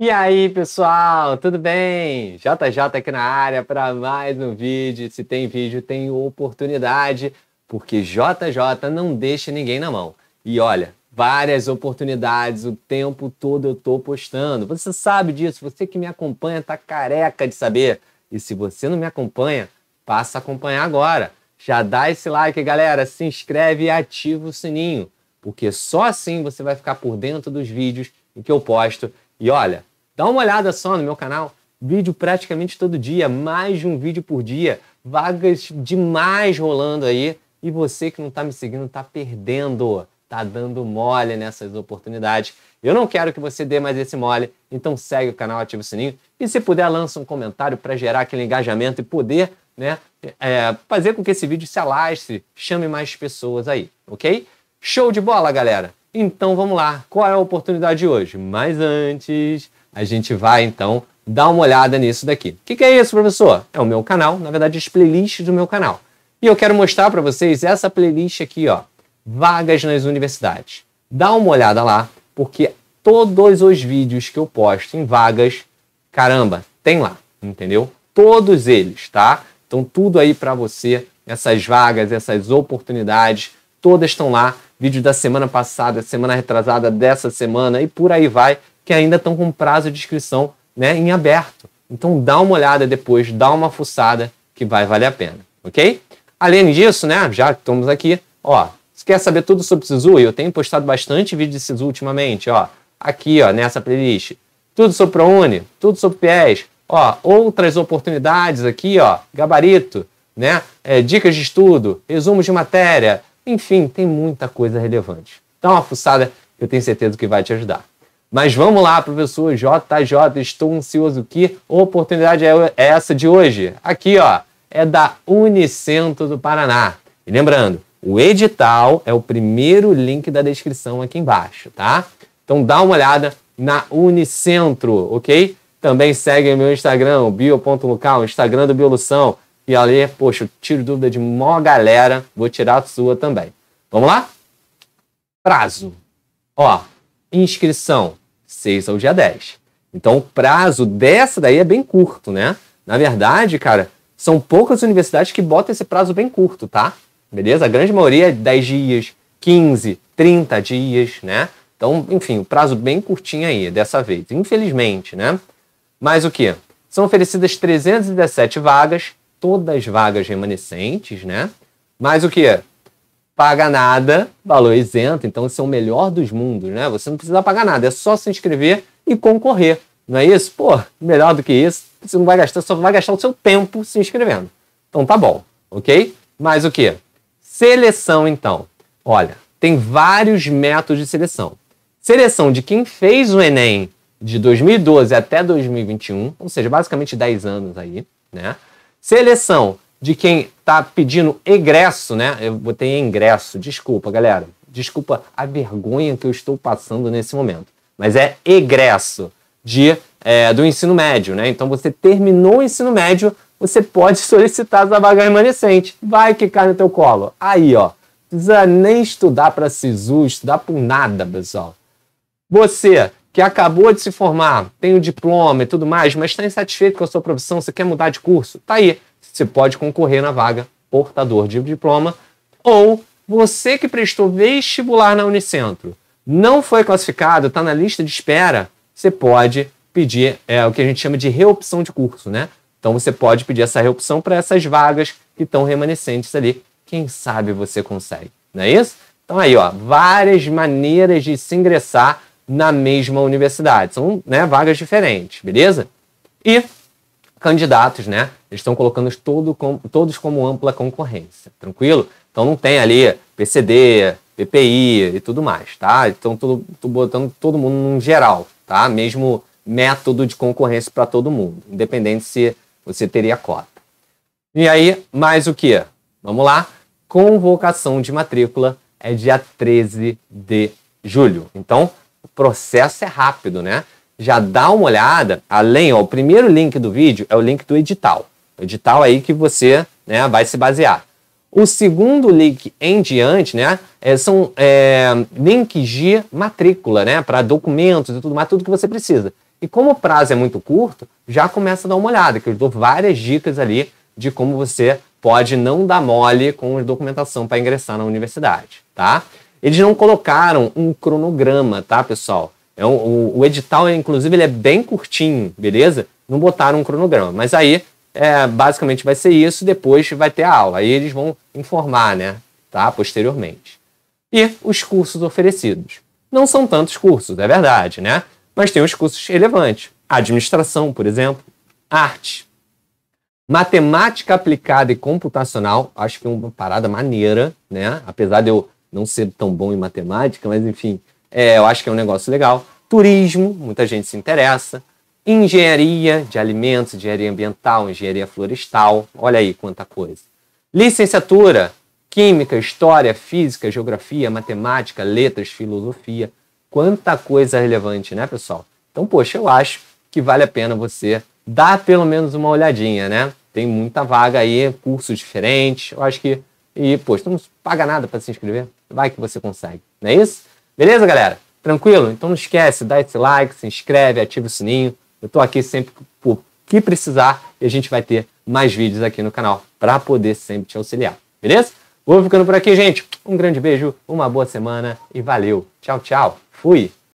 E aí, pessoal, tudo bem? JJ tá aqui na área para mais um vídeo. Se tem vídeo, tem oportunidade, porque JJ não deixa ninguém na mão. E olha, várias oportunidades o tempo todo eu tô postando. Você sabe disso, você que me acompanha tá careca de saber. E se você não me acompanha, passa a acompanhar agora. Já dá esse like, galera, se inscreve e ativa o sininho, porque só assim você vai ficar por dentro dos vídeos em que eu posto e olha, dá uma olhada só no meu canal, vídeo praticamente todo dia, mais de um vídeo por dia, vagas demais rolando aí. E você que não está me seguindo está perdendo, está dando mole nessas oportunidades. Eu não quero que você dê mais esse mole, então segue o canal, ativa o sininho e se puder lança um comentário para gerar aquele engajamento e poder, né, é, fazer com que esse vídeo se alastre, chame mais pessoas aí, ok? Show de bola, galera! Então vamos lá, qual é a oportunidade de hoje? Mas antes, a gente vai então dar uma olhada nisso daqui. O que, que, é isso, professor? É o meu canal, na verdade, as playlists do meu canal. E eu quero mostrar para vocês essa playlist aqui, ó, Vagas nas Universidades. Dá uma olhada lá, porque todos os vídeos que eu posto em vagas, caramba, tem lá, entendeu? Todos eles, tá? Então tudo aí para você, essas vagas, essas oportunidades, todas estão lá vídeo da semana passada, semana retrasada, dessa semana e por aí vai, que ainda estão com prazo de inscrição né, em aberto. Então dá uma olhada depois, dá uma fuçada que vai valer a pena, ok? Além disso, né, já que estamos aqui, ó, se quer saber tudo sobre Sisu, eu tenho postado bastante vídeo de Sisu ultimamente, ó, aqui, ó, nessa playlist. Tudo sobre ProUni, tudo sobre PES, ó, outras oportunidades aqui, ó, gabarito, né, é, dicas de estudo, resumos de matéria, enfim, tem muita coisa relevante. Dá uma fuçada, eu tenho certeza que vai te ajudar. Mas vamos lá, professor JJ, estou ansioso que oportunidade é, é essa de hoje. Aqui, ó, é da Unicentro do Paraná. E lembrando, o edital é o primeiro link da descrição aqui embaixo, tá? Então dá uma olhada na Unicentro, ok? Também segue meu Instagram, bio.local, Instagram do Biolução. E ali, poxa, eu tiro dúvida de mó galera, vou tirar a sua também. Vamos lá? Prazo. Ó, inscrição, 6 ao dia 10. Então o prazo dessa daí é bem curto, né? Na verdade, cara, são poucas universidades que botam esse prazo bem curto, tá? Beleza? A grande maioria é 10 dias, 15, 30 dias, né? Então, enfim, o prazo bem curtinho aí, dessa vez, infelizmente, né? Mas o que? São oferecidas 317 vagas todas as vagas remanescentes, né? Mas o que? Paga nada, valor isento, então isso é o melhor dos mundos, né? Você não precisa pagar nada, é só se inscrever e concorrer. Não é isso? Pô, melhor do que isso, você não vai gastar, só vai gastar o seu tempo se inscrevendo. Então tá bom, ok? Mas o que? Seleção, então. Olha, tem vários métodos de seleção. Seleção de quem fez o Enem de 2012 até 2021, ou seja, basicamente 10 anos aí, né? Seleção de quem está pedindo egresso, né? Eu botei ingresso, desculpa, galera. Desculpa a vergonha que eu estou passando nesse momento. Mas é egresso de, é, do ensino médio, né? Então você terminou o ensino médio, você pode solicitar essa vaga remanescente. Vai que cai no teu colo. Aí, ó. Não precisa nem estudar para SISU, estudar por nada, pessoal. Você que acabou de se formar, tem o diploma e tudo mais, mas está insatisfeito com a sua profissão, você quer mudar de curso, tá aí. Você pode concorrer na vaga portador de diploma. Ou você que prestou vestibular na Unicentro, não foi classificado, está na lista de espera, você pode pedir é, o que a gente chama de reopção de curso, né? Então você pode pedir essa reopção para essas vagas que estão remanescentes ali. Quem sabe você consegue, não é isso? Então aí, ó, várias maneiras de se ingressar na mesma universidade. São né, vagas diferentes, beleza? E candidatos, né? Eles estão colocando todo com, todos como ampla concorrência, tranquilo? Então não tem ali PCD, PPI e tudo mais, tá? Então tudo, tô botando todo mundo num geral, tá? Mesmo método de concorrência para todo mundo, independente se você teria cota. E aí, mais o que? Vamos lá. Convocação de matrícula é dia 13 de julho. Então, o processo é rápido, né? Já dá uma olhada, além, ó, o primeiro link do vídeo é o link do edital. O edital aí que você né, vai se basear. O segundo link em diante, né, é, são é, links de matrícula, né, para documentos e tudo mais, tudo que você precisa. E como o prazo é muito curto, já começa a dar uma olhada, que eu dou várias dicas ali de como você pode não dar mole com a documentação para ingressar na universidade, tá? Eles não colocaram um cronograma, tá, pessoal? É um, o, o, edital, inclusive, ele é bem curtinho, beleza? Não botaram um cronograma. Mas aí, é, basicamente, vai ser isso. Depois vai ter a aula. Aí eles vão informar, né? Tá? Posteriormente. E os cursos oferecidos. Não são tantos cursos, é verdade, né? Mas tem os cursos relevantes. Administração, por exemplo. Arte. Matemática aplicada e computacional. Acho que é uma parada maneira, né? Apesar de eu não ser tão bom em matemática, mas enfim, é, eu acho que é um negócio legal. Turismo, muita gente se interessa. Engenharia de alimentos, engenharia ambiental, engenharia florestal, olha aí quanta coisa. Licenciatura, química, história, física, geografia, matemática, letras, filosofia, quanta coisa relevante, né, pessoal? Então, poxa, eu acho que vale a pena você dar pelo menos uma olhadinha, né? Tem muita vaga aí, cursos diferentes. Eu acho que. E, poxa, não paga nada para se inscrever. Vai que você consegue, não é isso? Beleza, galera? Tranquilo? Então não esquece, dá esse like, se inscreve, ativa o sininho. Eu tô aqui sempre por que precisar e a gente vai ter mais vídeos aqui no canal para poder sempre te auxiliar, beleza? Vou ficando por aqui, gente. Um grande beijo, uma boa semana e valeu. Tchau, tchau. Fui.